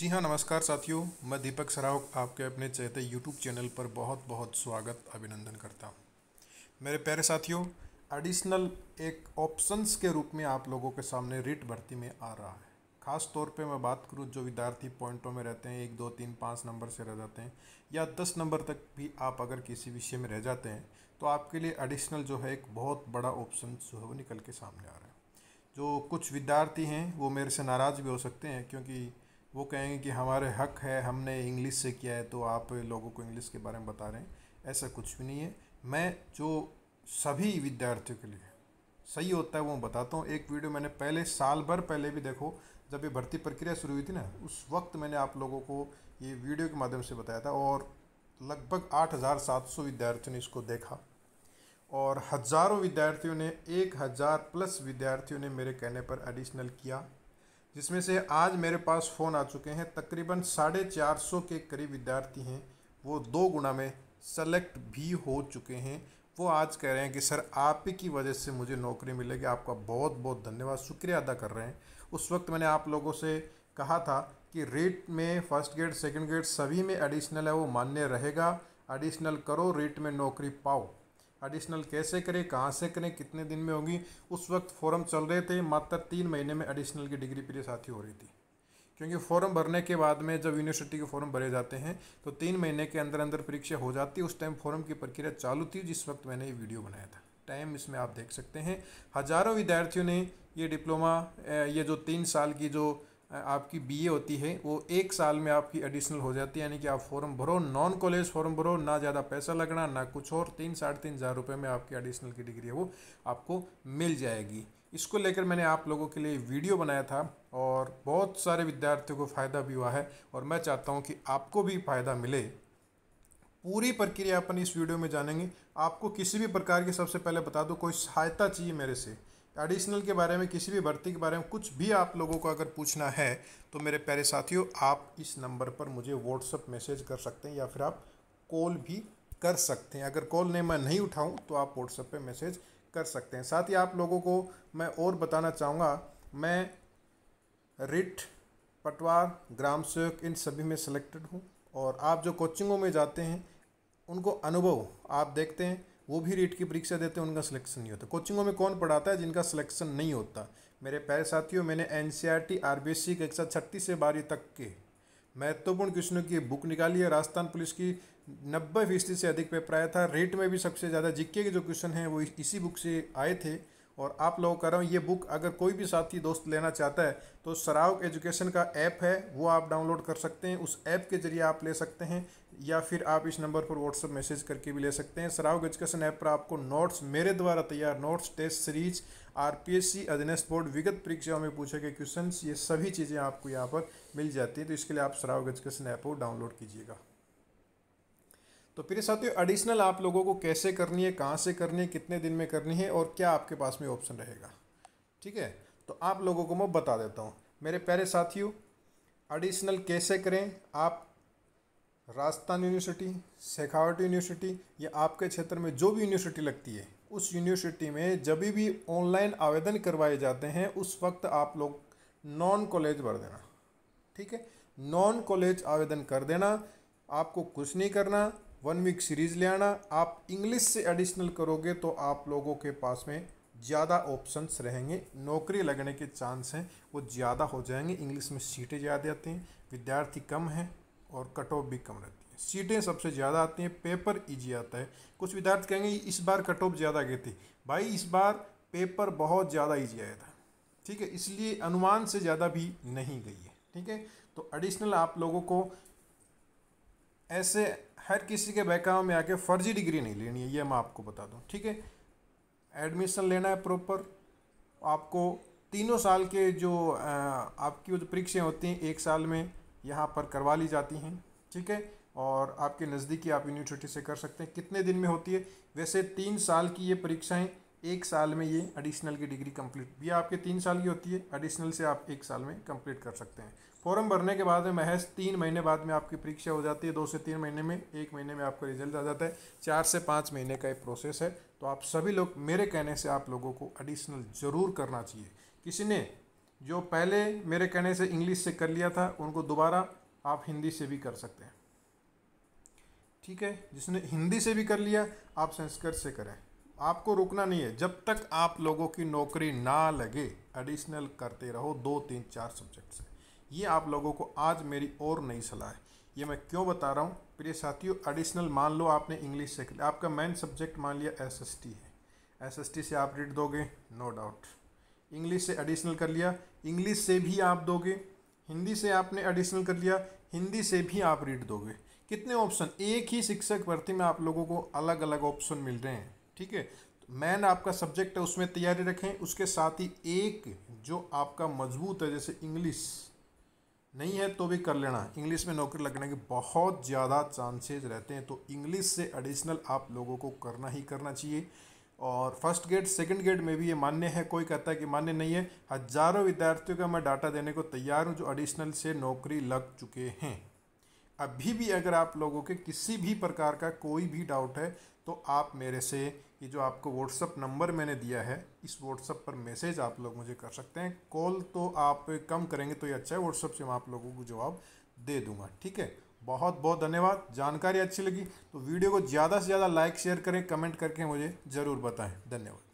जी हाँ नमस्कार साथियों मैं दीपक सराव आपके अपने चहते यूट्यूब चैनल पर बहुत बहुत स्वागत अभिनंदन करता हूँ मेरे प्यारे साथियों एडिशनल एक ऑप्शंस के रूप में आप लोगों के सामने रिट भर्ती में आ रहा है खास तौर पे मैं बात करूँ जो विद्यार्थी पॉइंटों में रहते हैं एक दो तीन पाँच नंबर से रह जाते हैं या दस नंबर तक भी आप अगर किसी विषय में रह जाते हैं तो आपके लिए एडिशनल जो है एक बहुत बड़ा ऑप्शन जो है वो निकल के सामने आ रहा है जो कुछ विद्यार्थी हैं वो मेरे से नाराज़ भी हो सकते हैं क्योंकि वो कहेंगे कि हमारे हक है हमने इंग्लिश से किया है तो आप लोगों को इंग्लिश के बारे में बता रहे हैं ऐसा कुछ भी नहीं है मैं जो सभी विद्यार्थियों के लिए सही होता है वो बताता हूँ एक वीडियो मैंने पहले साल भर पहले भी देखो जब ये भर्ती प्रक्रिया शुरू हुई थी ना उस वक्त मैंने आप लोगों को ये वीडियो के माध्यम से बताया था और लगभग आठ हज़ार सात सौ विद्यार्थियों ने इसको देखा और हज़ारों विद्यार्थियों ने एक हज़ार प्लस विद्यार्थियों ने मेरे कहने पर एडिशनल किया जिसमें से आज मेरे पास फ़ोन आ चुके हैं तकरीबन साढ़े चार सौ के करीब विद्यार्थी हैं वो दो गुना में सेलेक्ट भी हो चुके हैं वो आज कह रहे हैं कि सर आप ही की वजह से मुझे नौकरी मिलेगी आपका बहुत बहुत धन्यवाद शुक्रिया अदा कर रहे हैं उस वक्त मैंने आप लोगों से कहा था कि रेट में फर्स्ट ग्रेड सेकेंड ग्रेड सभी में एडिशनल है वो मान्य रहेगा एडिशनल करो रेट में नौकरी पाओ एडिशनल कैसे करें कहाँ से करें कितने दिन में होगी उस वक्त फॉर्म चल रहे थे मात्र तीन महीने में एडिशनल की डिग्री प्रिय साथी हो रही थी क्योंकि फॉर्म भरने के बाद में जब यूनिवर्सिटी के फॉर्म भरे जाते हैं तो तीन महीने के अंदर अंदर परीक्षा हो जाती उस टाइम फॉर्म की प्रक्रिया चालू थी जिस वक्त मैंने ये वीडियो बनाया था टाइम इसमें आप देख सकते हैं हज़ारों विद्यार्थियों ने ये डिप्लोमा ये जो तीन साल की जो आपकी बीए होती है वो एक साल में आपकी एडिशनल हो जाती है यानी कि आप फॉर्म भरो नॉन कॉलेज फॉर्म भरो ना ज़्यादा पैसा लगना ना कुछ और तीन साढ़े तीन हज़ार रुपये में आपकी एडिशनल की डिग्री है वो आपको मिल जाएगी इसको लेकर मैंने आप लोगों के लिए वीडियो बनाया था और बहुत सारे विद्यार्थियों को फ़ायदा भी हुआ है और मैं चाहता हूँ कि आपको भी फ़ायदा मिले पूरी प्रक्रिया अपन इस वीडियो में जानेंगे आपको किसी भी प्रकार की सबसे पहले बता दो कोई सहायता चाहिए मेरे से एडिशनल के बारे में किसी भी भर्ती के बारे में कुछ भी आप लोगों को अगर पूछना है तो मेरे प्यारे साथियों आप इस नंबर पर मुझे व्हाट्सअप मैसेज कर सकते हैं या फिर आप कॉल भी कर सकते हैं अगर कॉल नहीं मैं नहीं उठाऊँ तो आप व्हाट्सएप पर मैसेज कर सकते हैं साथ ही आप लोगों को मैं और बताना चाहूँगा मैं रिट पटवार ग्राम सेवक इन सभी में सेलेक्टेड हूँ और आप जो कोचिंगों में जाते हैं उनको अनुभव आप देखते हैं वो भी रीट की परीक्षा देते हैं उनका सिलेक्शन नहीं होता कोचिंगों में कौन पढ़ाता है जिनका सिलेक्शन नहीं होता मेरे प्यारे साथियों मैंने N C R T R B S C कक्षा छत्तीस से बारहवीं तक के महत्वपूर्ण क्वेश्चनों की बुक निकाली है राजस्थान पुलिस की नब्बे फीसदी से अधिक पेपर आया था रेट में भी सबसे ज़्यादा जिक्के के जो क्वेश्चन हैं वो इसी बुक से आए थे और आप लोग कह रहा हूँ ये बुक अगर कोई भी साथी दोस्त लेना चाहता है तो सराव एजुकेशन का ऐप है वो आप डाउनलोड कर सकते हैं उस ऐप के जरिए आप ले सकते हैं या फिर आप इस नंबर पर व्हाट्सअप मैसेज करके भी ले सकते हैं सराव गजकसन ऐप पर आपको नोट्स मेरे द्वारा तैयार नोट्स टेस्ट सीरीज आरपीएससी अधीनस्थ बोर्ड विगत परीक्षाओं में पूछे गए क्वेश्चन ये सभी चीज़ें आपको यहाँ पर मिल जाती है तो इसके लिए आप सराव गजकसन ऐप को डाउनलोड कीजिएगा तो फिर साथियों एडिशनल आप लोगों को कैसे करनी है कहाँ से करनी है कितने दिन में करनी है और क्या आपके पास में ऑप्शन रहेगा ठीक है तो आप लोगों को मैं बता देता हूँ मेरे प्यारे साथियों एडिशनल कैसे करें आप राजस्थान यूनिवर्सिटी सेखावट यूनिवर्सिटी या आपके क्षेत्र में जो भी यूनिवर्सिटी लगती है उस यूनिवर्सिटी में जब भी ऑनलाइन आवेदन करवाए जाते हैं उस वक्त आप लोग नॉन कॉलेज भर देना ठीक है नॉन कॉलेज आवेदन कर देना आपको कुछ नहीं करना वन वीक सीरीज ले आना आप इंग्लिश से एडिशनल करोगे तो आप लोगों के पास में ज़्यादा ऑप्शंस रहेंगे नौकरी लगने के चांस हैं वो ज़्यादा हो जाएंगे इंग्लिश में सीटें ज़्यादा आती हैं विद्यार्थी कम हैं और कट ऑफ भी कम रहती है सीटें सबसे ज़्यादा आती हैं पेपर ईजी आता है कुछ विद्यार्थी कहेंगे इस बार कट ऑफ ज़्यादा गए थे भाई इस बार पेपर बहुत ज़्यादा ईजी आया था ठीक है इसलिए अनुमान से ज़्यादा भी नहीं गई है ठीक है तो एडिशनल आप लोगों को ऐसे हर किसी के बैकग्राउंड में आके फर्जी डिग्री नहीं लेनी है ये मैं आपको बता दूँ ठीक है एडमिशन लेना है प्रॉपर आपको तीनों साल के जो आपकी जो परीक्षाएँ होती हैं एक साल में यहाँ पर करवा ली जाती हैं ठीक है और आपके नज़दीकी आप यूनिवर्सिटी से कर सकते हैं कितने दिन में होती है वैसे तीन साल की ये परीक्षाएँ एक साल में ये एडिशनल की डिग्री कंप्लीट भी आपके तीन साल की होती है एडिशनल से आप एक साल में कंप्लीट कर सकते हैं फॉर्म भरने के बाद में महज तीन महीने बाद में आपकी परीक्षा हो जाती है दो से तीन महीने में एक महीने में आपका रिजल्ट आ जाता है चार से पाँच महीने का ये प्रोसेस है तो आप सभी लोग मेरे कहने से आप लोगों को एडिशनल ज़रूर करना चाहिए किसी ने जो पहले मेरे कहने से इंग्लिश से कर लिया था उनको दोबारा आप हिंदी से भी कर सकते हैं ठीक है जिसने हिंदी से भी कर लिया आप संस्कृत से करें आपको रुकना नहीं है जब तक आप लोगों की नौकरी ना लगे एडिशनल करते रहो दो तीन चार सब्जेक्ट से ये आप लोगों को आज मेरी और नई सलाह है ये मैं क्यों बता रहा हूँ प्रिय साथियों एडिशनल मान लो आपने इंग्लिश से आपका मेन सब्जेक्ट मान लिया एस है एस से आप रीड दोगे नो डाउट इंग्लिश से एडिशनल कर लिया इंग्लिश से भी आप दोगे हिंदी से आपने एडिशनल कर लिया हिंदी से भी आप रीड दोगे कितने ऑप्शन एक ही शिक्षक भर्ती में आप लोगों को अलग अलग ऑप्शन मिल रहे हैं ठीक है तो मैन आपका सब्जेक्ट है उसमें तैयारी रखें उसके साथ ही एक जो आपका मजबूत है जैसे इंग्लिश नहीं है तो भी कर लेना इंग्लिश में नौकरी लगने के बहुत ज़्यादा चांसेज रहते हैं तो इंग्लिश से एडिशनल आप लोगों को करना ही करना चाहिए और फर्स्ट ग्रेड सेकंड ग्रेड में भी ये मान्य है कोई कहता है कि मान्य नहीं है हजारों विद्यार्थियों का मैं डाटा देने को तैयार हूँ जो एडिशनल से नौकरी लग चुके हैं अभी भी अगर आप लोगों के किसी भी प्रकार का कोई भी डाउट है तो आप मेरे से ये जो आपको व्हाट्सअप नंबर मैंने दिया है इस व्हाट्सअप पर मैसेज आप लोग मुझे कर सकते हैं कॉल तो आप कम करेंगे तो ये अच्छा है व्हाट्सअप से मैं आप लोगों को जवाब दे दूँगा ठीक है बहुत बहुत धन्यवाद जानकारी अच्छी लगी तो वीडियो को ज़्यादा से ज़्यादा लाइक शेयर करें कमेंट करके मुझे ज़रूर बताएं धन्यवाद